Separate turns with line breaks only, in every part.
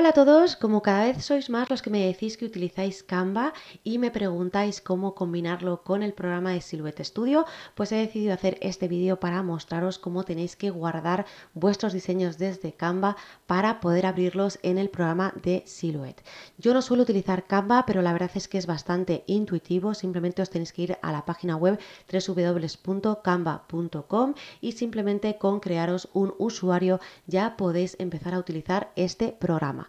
Hola a todos, como cada vez sois más los que me decís que utilizáis Canva y me preguntáis cómo combinarlo con el programa de Silhouette Studio, pues he decidido hacer este vídeo para mostraros cómo tenéis que guardar vuestros diseños desde Canva para poder abrirlos en el programa de Silhouette. Yo no suelo utilizar Canva, pero la verdad es que es bastante intuitivo, simplemente os tenéis que ir a la página web www.canva.com y simplemente con crearos un usuario ya podéis empezar a utilizar este programa.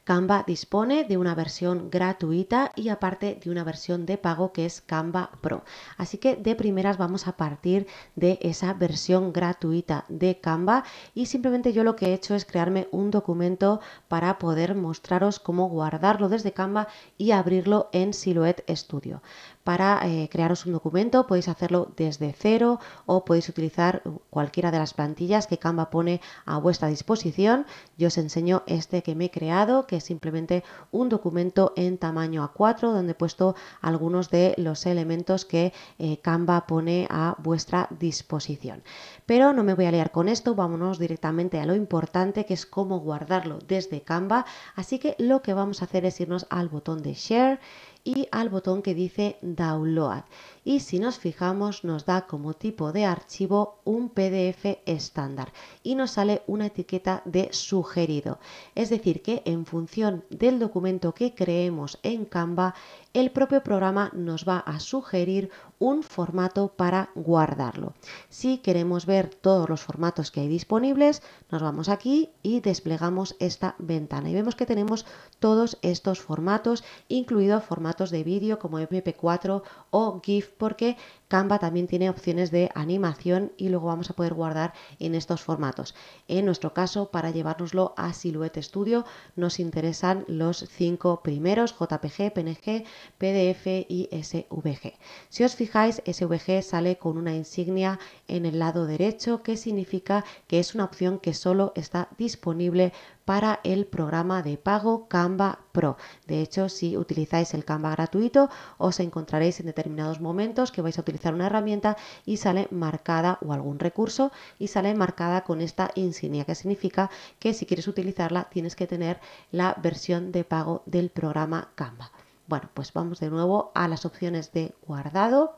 Canva dispone de una versión gratuita y aparte de una versión de pago que es Canva Pro. Así que de primeras vamos a partir de esa versión gratuita de Canva y simplemente yo lo que he hecho es crearme un documento para poder mostraros cómo guardarlo desde Canva y abrirlo en Silhouette Studio. Para eh, crearos un documento podéis hacerlo desde cero o podéis utilizar cualquiera de las plantillas que Canva pone a vuestra disposición. Yo os enseño este que me he creado que es simplemente un documento en tamaño A4 donde he puesto algunos de los elementos que eh, Canva pone a vuestra disposición. Pero no me voy a liar con esto, vámonos directamente a lo importante que es cómo guardarlo desde Canva. Así que lo que vamos a hacer es irnos al botón de Share y al botón que dice Download y si nos fijamos nos da como tipo de archivo un PDF estándar y nos sale una etiqueta de sugerido. Es decir, que en función del documento que creemos en Canva, el propio programa nos va a sugerir un formato para guardarlo. Si queremos ver todos los formatos que hay disponibles, nos vamos aquí y desplegamos esta ventana y vemos que tenemos todos estos formatos, incluidos formatos de vídeo como MP4 o GIF porque Canva también tiene opciones de animación y luego vamos a poder guardar en estos formatos. En nuestro caso, para llevárnoslo a Silhouette Studio, nos interesan los cinco primeros, JPG, PNG, PDF y SVG. Si os fijáis, SVG sale con una insignia en el lado derecho que significa que es una opción que solo está disponible para el programa de pago Canva Pro. De hecho, si utilizáis el Canva gratuito, os encontraréis en determinados momentos que vais a utilizar una herramienta y sale marcada o algún recurso y sale marcada con esta insignia que significa que si quieres utilizarla tienes que tener la versión de pago del programa Canva. Bueno, pues vamos de nuevo a las opciones de guardado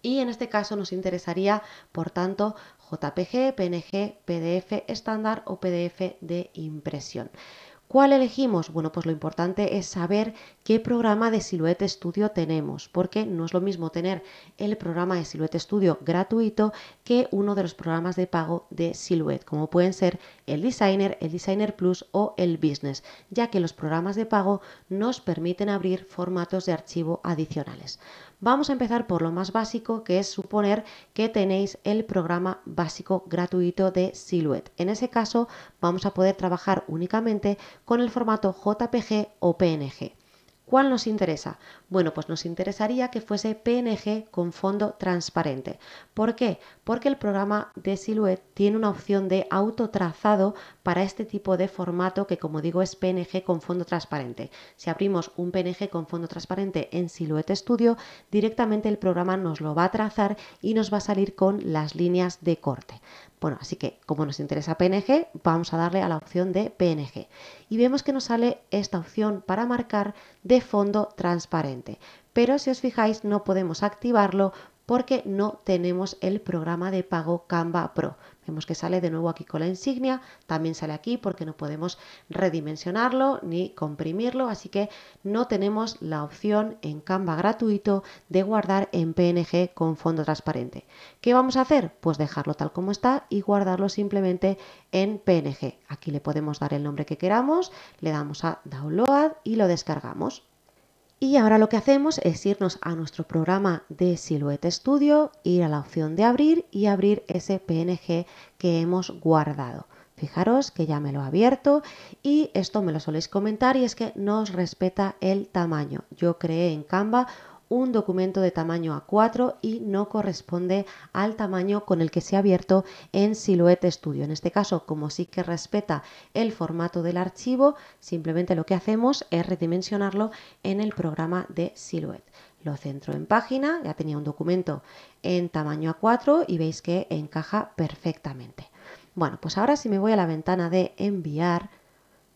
y en este caso nos interesaría, por tanto, JPG, PNG, PDF estándar o PDF de impresión. ¿Cuál elegimos? Bueno, pues lo importante es saber qué programa de Silhouette Studio tenemos, porque no es lo mismo tener el programa de Silhouette Studio gratuito que uno de los programas de pago de Silhouette, como pueden ser el Designer, el Designer Plus o el Business, ya que los programas de pago nos permiten abrir formatos de archivo adicionales. Vamos a empezar por lo más básico, que es suponer que tenéis el programa básico gratuito de Silhouette. En ese caso, vamos a poder trabajar únicamente con el formato JPG o PNG. ¿Cuál nos interesa? Bueno, pues nos interesaría que fuese PNG con fondo transparente. ¿Por qué? Porque el programa de Silhouette tiene una opción de autotrazado para este tipo de formato que como digo es PNG con fondo transparente. Si abrimos un PNG con fondo transparente en Silhouette Studio, directamente el programa nos lo va a trazar y nos va a salir con las líneas de corte. Bueno, así que como nos interesa PNG, vamos a darle a la opción de PNG. Y vemos que nos sale esta opción para marcar de fondo transparente. Pero si os fijáis no podemos activarlo porque no tenemos el programa de pago Canva Pro. Vemos que sale de nuevo aquí con la insignia, también sale aquí porque no podemos redimensionarlo ni comprimirlo, así que no tenemos la opción en Canva gratuito de guardar en PNG con fondo transparente. ¿Qué vamos a hacer? Pues dejarlo tal como está y guardarlo simplemente en PNG. Aquí le podemos dar el nombre que queramos, le damos a download y lo descargamos. Y ahora lo que hacemos es irnos a nuestro programa de Silhouette Studio, ir a la opción de abrir y abrir ese PNG que hemos guardado. Fijaros que ya me lo ha abierto y esto me lo soléis comentar y es que nos respeta el tamaño. Yo creé en Canva un documento de tamaño A4 y no corresponde al tamaño con el que se ha abierto en Silhouette Studio. En este caso, como sí que respeta el formato del archivo, simplemente lo que hacemos es redimensionarlo en el programa de Silhouette. Lo centro en página, ya tenía un documento en tamaño A4 y veis que encaja perfectamente. Bueno, pues ahora si me voy a la ventana de enviar,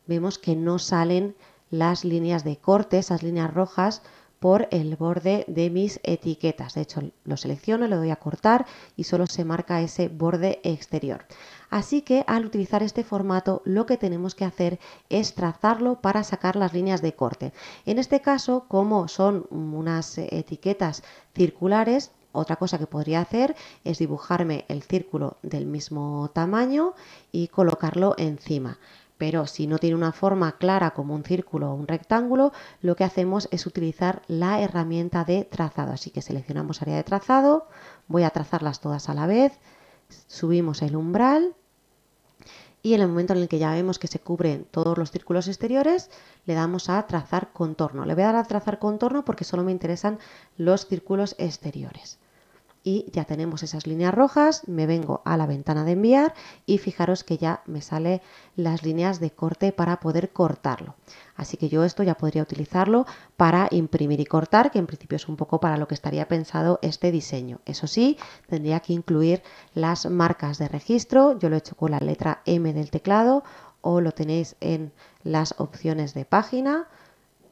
vemos que no salen las líneas de corte, esas líneas rojas, por el borde de mis etiquetas. De hecho, lo selecciono, lo doy a cortar y solo se marca ese borde exterior. Así que al utilizar este formato lo que tenemos que hacer es trazarlo para sacar las líneas de corte. En este caso, como son unas etiquetas circulares, otra cosa que podría hacer es dibujarme el círculo del mismo tamaño y colocarlo encima pero si no tiene una forma clara como un círculo o un rectángulo, lo que hacemos es utilizar la herramienta de trazado. Así que seleccionamos área de trazado, voy a trazarlas todas a la vez, subimos el umbral y en el momento en el que ya vemos que se cubren todos los círculos exteriores, le damos a trazar contorno. Le voy a dar a trazar contorno porque solo me interesan los círculos exteriores y ya tenemos esas líneas rojas, me vengo a la ventana de enviar y fijaros que ya me sale las líneas de corte para poder cortarlo. Así que yo esto ya podría utilizarlo para imprimir y cortar, que en principio es un poco para lo que estaría pensado este diseño. Eso sí, tendría que incluir las marcas de registro, yo lo he hecho con la letra M del teclado o lo tenéis en las opciones de página,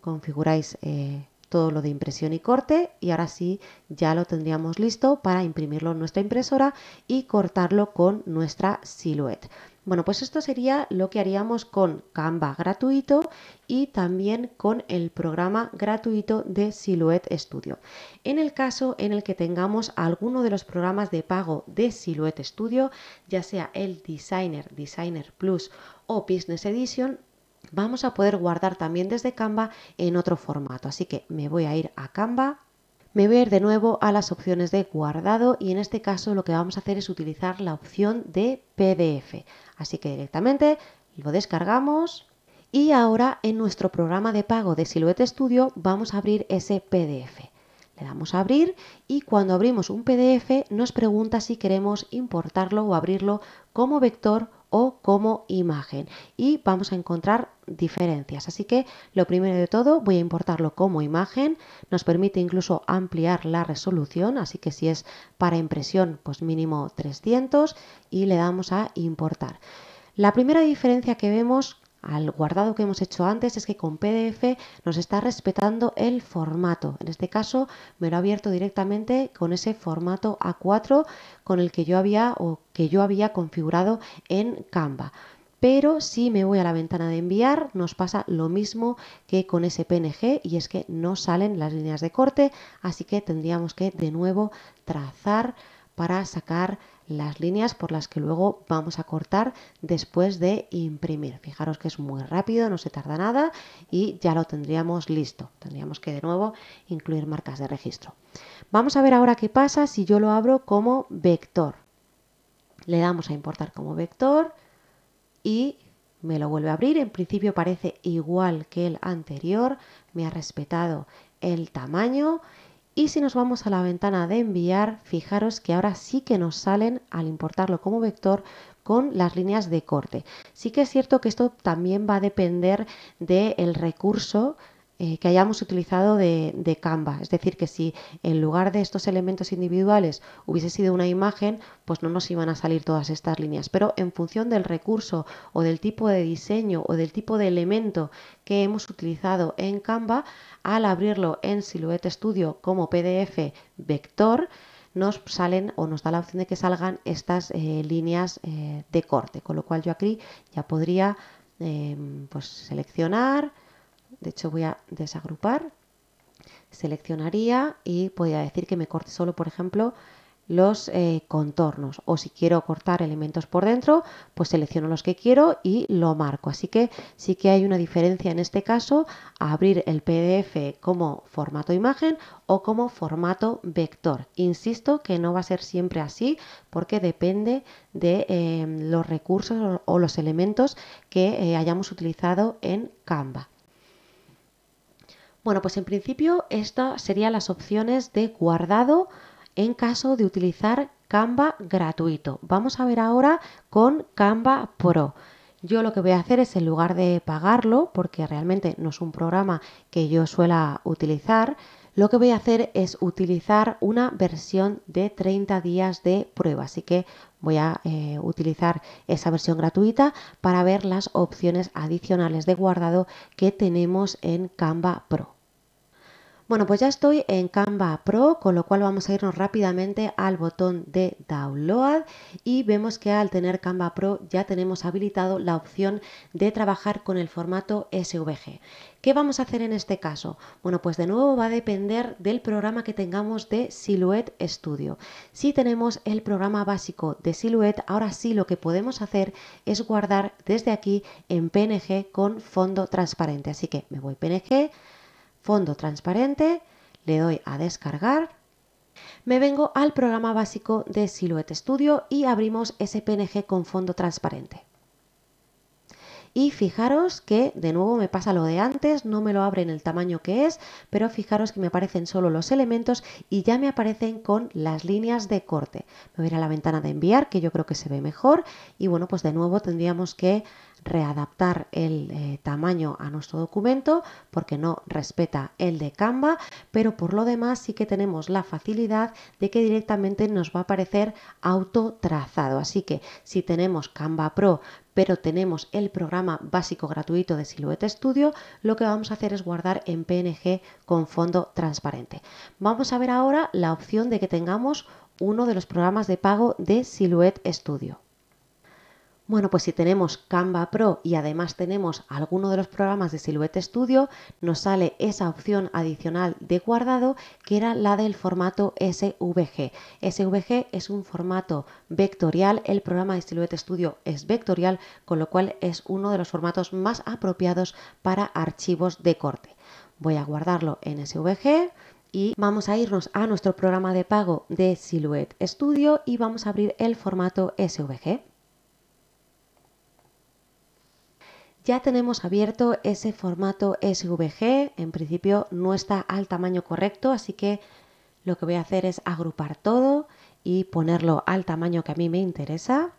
configuráis... Eh, todo lo de impresión y corte y ahora sí ya lo tendríamos listo para imprimirlo en nuestra impresora y cortarlo con nuestra silhouette. Bueno, pues esto sería lo que haríamos con Canva gratuito y también con el programa gratuito de Silhouette Studio. En el caso en el que tengamos alguno de los programas de pago de Silhouette Studio, ya sea el Designer, Designer Plus o Business Edition, vamos a poder guardar también desde Canva en otro formato. Así que me voy a ir a Canva, me voy a ir de nuevo a las opciones de guardado y en este caso lo que vamos a hacer es utilizar la opción de PDF. Así que directamente lo descargamos y ahora en nuestro programa de pago de Silhouette Studio vamos a abrir ese PDF. Le damos a abrir y cuando abrimos un PDF nos pregunta si queremos importarlo o abrirlo como vector o como imagen y vamos a encontrar diferencias. Así que lo primero de todo voy a importarlo como imagen, nos permite incluso ampliar la resolución, así que si es para impresión pues mínimo 300 y le damos a importar. La primera diferencia que vemos al guardado que hemos hecho antes es que con PDF nos está respetando el formato. En este caso me lo ha abierto directamente con ese formato A4 con el que yo había o que yo había configurado en Canva. Pero si me voy a la ventana de enviar, nos pasa lo mismo que con ese PNG y es que no salen las líneas de corte, así que tendríamos que de nuevo trazar para sacar las líneas por las que luego vamos a cortar después de imprimir. Fijaros que es muy rápido, no se tarda nada y ya lo tendríamos listo. Tendríamos que de nuevo incluir marcas de registro. Vamos a ver ahora qué pasa si yo lo abro como vector. Le damos a importar como vector y me lo vuelve a abrir. En principio parece igual que el anterior, me ha respetado el tamaño y si nos vamos a la ventana de enviar, fijaros que ahora sí que nos salen, al importarlo como vector, con las líneas de corte. Sí que es cierto que esto también va a depender del recurso eh, que hayamos utilizado de, Canva. Es decir, que si en lugar de estos elementos individuales hubiese sido una imagen, pues no nos iban a salir todas estas líneas. Pero en función del recurso o del tipo de diseño o del tipo de elemento que hemos utilizado en Canva, al abrirlo en Silhouette Studio como PDF vector, nos salen o nos da la opción de que salgan estas eh, líneas eh, de corte, con lo cual yo aquí ya podría em, pues, seleccionar, de hecho voy a desagrupar, seleccionaría y podría decir que me corte solo, por ejemplo, los eh, contornos o si quiero cortar elementos por dentro pues selecciono los que quiero y lo marco así que sí que hay una diferencia en este caso abrir el pdf como formato imagen o como formato vector insisto que no va a ser siempre así porque depende de eh, los recursos o, los elementos que eh, hayamos utilizado en canva bueno, pues en principio estas serían las opciones de guardado en caso de utilizar Canva gratuito. Vamos a ver ahora con Canva Pro. Yo lo que voy a hacer es, en lugar de pagarlo, porque realmente no es un programa que yo suela utilizar, lo que voy a hacer es utilizar una versión de 30 días de prueba. Así que voy a eh, utilizar esa versión gratuita para ver las opciones adicionales de guardado que tenemos en Canva Pro. Bueno, pues ya estoy en Canva Pro, con lo cual vamos a irnos rápidamente al botón de Download y vemos que al tener Canva Pro ya tenemos habilitado la opción de trabajar con el formato SVG. ¿Qué vamos a hacer en este caso? Bueno, pues de nuevo va a depender del programa que tengamos de Silhouette Studio. Si tenemos el programa básico de Silhouette, ahora sí lo que podemos hacer es guardar desde aquí en PNG con fondo transparente. Así que me voy PNG, fondo transparente, le doy a descargar, me vengo al programa básico de Silhouette Studio y abrimos ese png con fondo transparente. Y fijaros que de nuevo me pasa lo de antes, no me lo abre en el tamaño que es, pero fijaros que me aparecen solo los elementos y ya me aparecen con las líneas de corte. Me voy a la ventana de enviar, que yo creo que se ve mejor, y bueno, pues de nuevo tendríamos que readaptar el eh, tamaño a nuestro documento porque no respeta el de Canva, pero por lo demás sí que tenemos la facilidad de que directamente nos va a aparecer autotrazado. Así que si tenemos Canva Pro, pero tenemos el programa básico gratuito de Silhouette Studio, lo que vamos a hacer es guardar en PNG con fondo transparente. Vamos a ver ahora la opción de que tengamos uno de los programas de pago de Silhouette Studio. Bueno, pues si tenemos Canva Pro y además tenemos alguno de los programas de Silhouette Studio, nos sale esa opción adicional de guardado que era la del formato SVG. SVG es un formato vectorial, el programa de Silhouette Studio es vectorial, con lo cual es uno de los formatos más apropiados para archivos de corte. Voy a guardarlo en SVG y vamos a irnos a nuestro programa de pago de Silhouette Studio y vamos a abrir el formato SVG. Ya tenemos abierto ese formato SVG, en principio no está al tamaño correcto, así que lo que voy a hacer es agrupar todo y ponerlo al tamaño que a mí me interesa.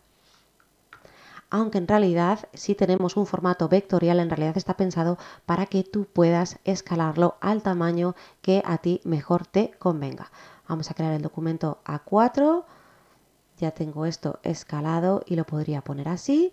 Aunque en realidad si tenemos un formato vectorial, en realidad está pensado para que tú puedas escalarlo al tamaño que a ti mejor te convenga. Vamos a crear el documento A4, ya tengo esto escalado y lo podría poner así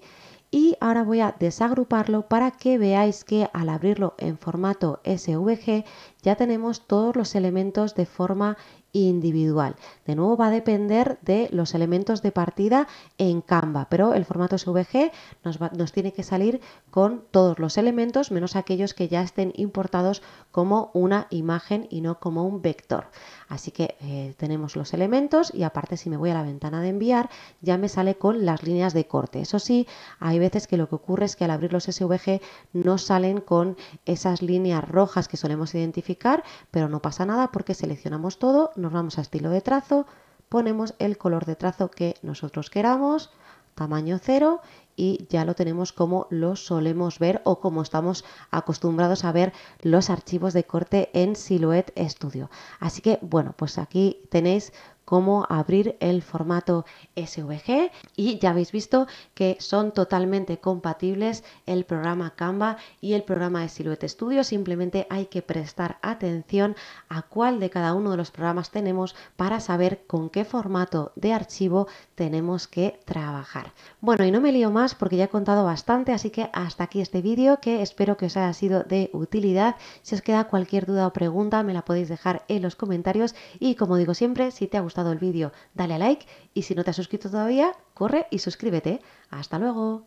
y ahora voy a desagruparlo para que veáis que al abrirlo en formato SVG ya tenemos todos los elementos de forma individual. De nuevo va a depender de los elementos de partida en Canva, pero el formato SVG nos, nos, tiene que salir con todos los elementos menos aquellos que ya estén importados como una imagen y no como un vector. Así que eh, tenemos los elementos y aparte si me voy a la ventana de enviar ya me sale con las líneas de corte. Eso sí, hay veces que lo que ocurre es que al abrir los SVG no salen con esas líneas rojas que solemos identificar, pero no pasa nada porque seleccionamos todo, nos vamos a estilo de trazo, ponemos el color de trazo que nosotros queramos, tamaño 0 y ya lo tenemos como lo solemos ver o como estamos acostumbrados a ver los archivos de corte en Silhouette Studio. Así que bueno, pues aquí tenéis cómo abrir el formato SVG y ya habéis visto que son totalmente compatibles el programa Canva y el programa de Silhouette Studio, simplemente hay que prestar atención a cuál de cada uno de los programas tenemos para saber con qué formato de archivo tenemos que trabajar. Bueno, y no me lío más porque ya he contado bastante, así que hasta aquí este vídeo que espero que os haya sido de utilidad. Si os queda cualquier duda o pregunta me la podéis dejar en los comentarios y como digo siempre, si te ha gustado el vídeo dale a like y si no te has suscrito todavía, corre y suscríbete. ¡Hasta luego!